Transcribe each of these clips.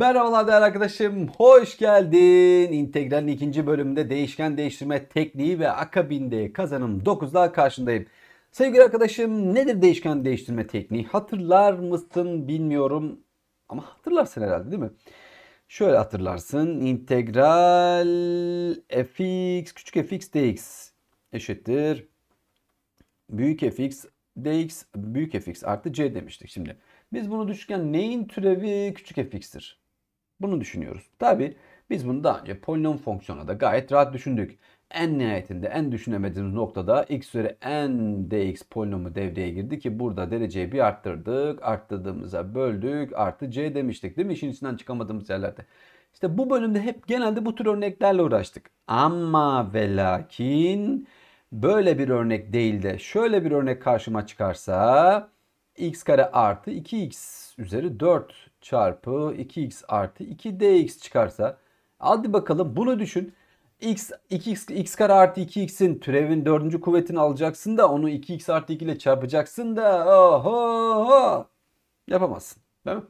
Merhabalar değerli arkadaşım, hoş geldin. İntegral'in ikinci bölümünde değişken değiştirme tekniği ve akabinde kazanım 9'la karşındayım. Sevgili arkadaşım nedir değişken değiştirme tekniği? Hatırlar mısın bilmiyorum ama hatırlarsın herhalde değil mi? Şöyle hatırlarsın. İntegral fx küçük fx dx eşittir. Büyük fx dx büyük fx artı c demiştik şimdi. Biz bunu düşünken neyin türevi küçük fx'tir? Bunu düşünüyoruz. Tabi biz bunu daha önce polinom fonksiyona da gayet rahat düşündük. En nihayetinde en düşünemediğimiz noktada x üzeri n dx polinomu devreye girdi ki burada dereceyi bir arttırdık. Arttırdığımıza böldük. Artı c demiştik değil mi? İşin içinden çıkamadığımız yerlerde. İşte bu bölümde hep genelde bu tür örneklerle uğraştık. Ama ve lakin böyle bir örnek değil de şöyle bir örnek karşıma çıkarsa x kare artı 2x üzeri 4 çarpı 2x artı 2 dx çıkarsa hadi bakalım bunu düşün. x 2x x kare artı 2x'in türevin 4. kuvvetini alacaksın da onu 2x artı 2 ile çarpacaksın da oho yapamazsın. Değil mi?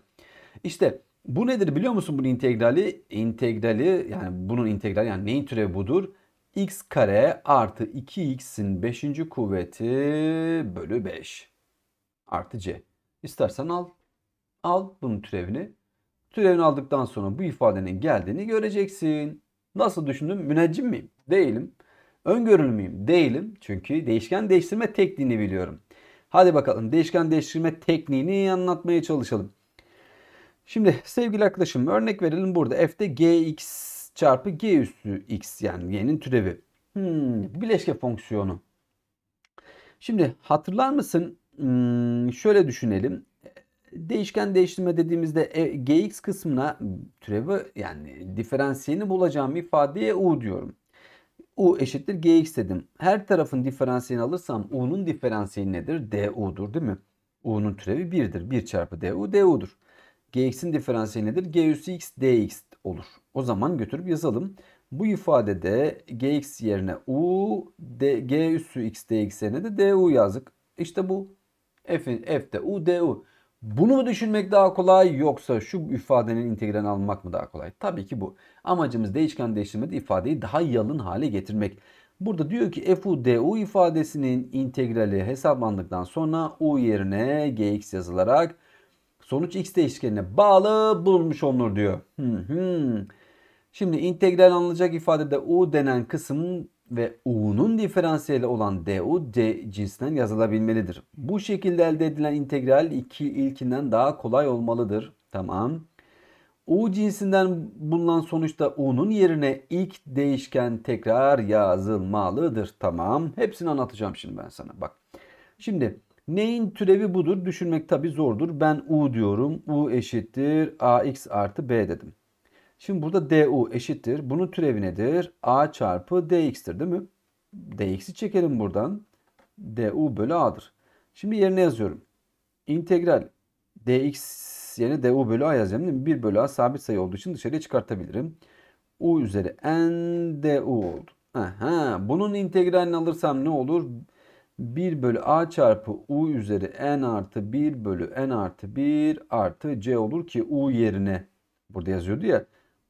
İşte bu nedir biliyor musun bunun integrali? İntegrali yani bunun integrali yani neyin türevi budur? x kare artı 2x'in 5. kuvveti bölü 5 artı c. İstersen al. Al bunun türevini. Türevini aldıktan sonra bu ifadenin geldiğini göreceksin. Nasıl düşündüm? Müneccim miyim? Değilim. Öngörülü müyüm? Değilim. Çünkü değişken değiştirme tekniğini biliyorum. Hadi bakalım değişken değiştirme tekniğini anlatmaya çalışalım. Şimdi sevgili arkadaşım örnek verelim burada. F'de gx çarpı g üstü x yani y'nin türevi. Hmm, bileşke fonksiyonu. Şimdi hatırlar mısın Hmm, şöyle düşünelim. Değişken değiştirme dediğimizde e, gx kısmına türevi yani diferansiyelini bulacağım ifadeye u diyorum. u eşittir gx dedim. Her tarafın diferansiyelini alırsam u'nun diferansiyeli nedir? du'dur değil mi? u'nun türevi 1'dir. 1 çarpı du du'dur. gx'in diferansiyeli nedir? g üssü x dx olur. O zaman götürüp yazalım. Bu ifadede gx yerine u, d, g üssü x dx yerine de du yazdık. İşte bu F'in F'de U, du. Bunu mu düşünmek daha kolay yoksa şu ifadenin integralini almak mı daha kolay? Tabii ki bu. Amacımız değişken değiştirmede ifadeyi daha yalın hale getirmek. Burada diyor ki f u d u ifadesinin integrali hesaplandıktan sonra u yerine gx yazılarak sonuç x değişkenine bağlı bulunmuş olunur diyor. Hı hı. Şimdi integral alınacak ifadede u denen kısım ve u'nun diferansiyeli olan du d cinsinden yazılabilmelidir. Bu şekilde elde edilen integral iki ilkinden daha kolay olmalıdır. Tamam. U cinsinden bulunan sonuçta u'nun yerine ilk değişken tekrar yazılmalıdır. Tamam. Hepsini anlatacağım şimdi ben sana. Bak. Şimdi neyin türevi budur? Düşünmek tabi zordur. Ben u diyorum. U eşittir ax artı b dedim. Şimdi burada du eşittir. Bunun türevi nedir? a çarpı dx'tir değil mi? dx'i çekelim buradan. du bölü a'dır. Şimdi yerine yazıyorum. İntegral dx yerine du bölü a yazacağım değil mi? 1 bölü a sabit sayı olduğu için dışarıya çıkartabilirim. u üzeri n du oldu. Aha, bunun integralini alırsam ne olur? 1 bölü a çarpı u üzeri n artı 1 bölü n artı 1 artı c olur ki u yerine burada yazıyordu ya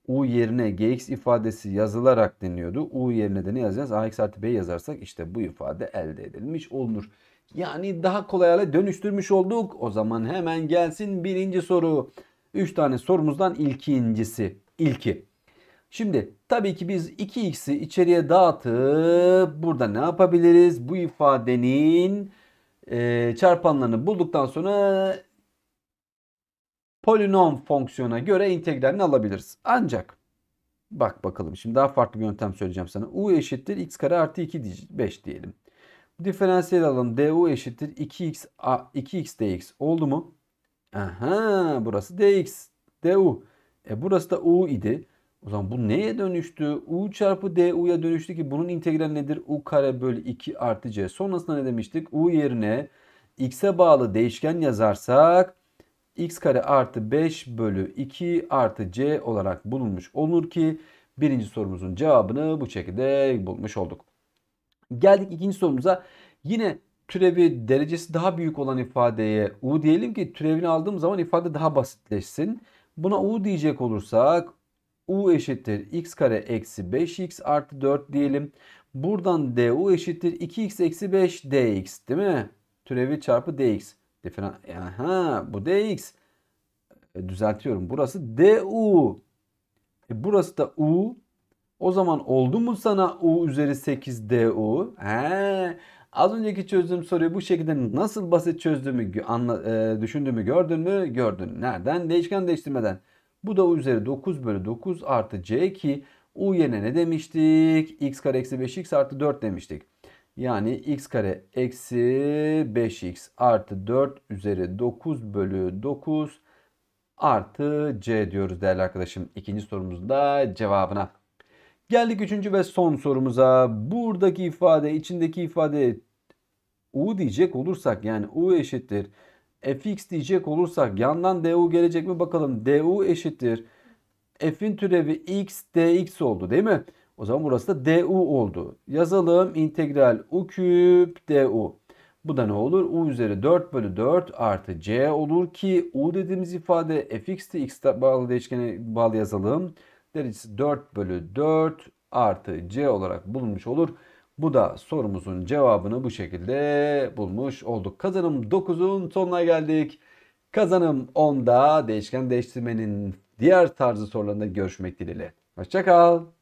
U yerine gx ifadesi yazılarak deniyordu. U yerine de ne yazacağız? ax artı b yazarsak işte bu ifade elde edilmiş olunur. Yani daha kolay hale dönüştürmüş olduk. O zaman hemen gelsin birinci soru. Üç tane sorumuzdan ilkincisi. İlki. Şimdi tabii ki biz 2x'i içeriye dağıtıp burada ne yapabiliriz? Bu ifadenin e, çarpanlarını bulduktan sonra polinom fonksiyona göre integralini alabiliriz. Ancak bak bakalım şimdi daha farklı bir yöntem söyleyeceğim sana. U eşittir x kare artı 2 5 diyelim. Diferansiyel alalım. du eşittir 2x, a, 2x dx oldu mu? Aha burası dx du. E burası da u idi. O zaman bu neye dönüştü? U çarpı du'ya dönüştü ki bunun integral nedir? U kare bölü 2 artı c. Sonrasında ne demiştik? U yerine x'e bağlı değişken yazarsak x kare artı 5 bölü 2 artı c olarak bulunmuş olur ki birinci sorumuzun cevabını bu şekilde bulmuş olduk. Geldik ikinci sorumuza. Yine türevi derecesi daha büyük olan ifadeye u diyelim ki türevini aldığım zaman ifade daha basitleşsin. Buna u diyecek olursak u eşittir x kare eksi 5x artı 4 diyelim. Buradan du eşittir 2x eksi 5 dx değil mi? Türevi çarpı dx. Diferan bu dx. E, düzeltiyorum. Burası du. E, burası da u. O zaman oldu mu sana u üzeri 8 du? He. Az önceki çözdüğüm soruyu bu şekilde nasıl basit çözdüğümü, anla, e, düşündüğümü gördün mü? Gördün. Nereden? Değişken değiştirmeden. Bu da u üzeri 9 bölü 9 artı c ki u yerine ne demiştik? x kare eksi 5x artı 4 demiştik. Yani x kare eksi 5x artı 4 üzeri 9 bölü 9 artı c diyoruz değerli arkadaşım. İkinci sorumuzda cevabına. Geldik üçüncü ve son sorumuza. Buradaki ifade içindeki ifade u diyecek olursak yani u eşittir. fx diyecek olursak yandan du gelecek mi bakalım. du eşittir. f'in türevi x dx oldu değil mi? O zaman burası da du oldu. Yazalım integral u küp du. Bu da ne olur? u üzeri 4 bölü 4 artı c olur ki u dediğimiz ifade fx'te X bağlı değişkene bağlı yazalım. Derecesi 4 bölü 4 artı c olarak bulunmuş olur. Bu da sorumuzun cevabını bu şekilde bulmuş olduk. Kazanım 9'un sonuna geldik. Kazanım 10'da değişken değiştirmenin diğer tarzı sorularında görüşmek dileğiyle. Hoşçakal.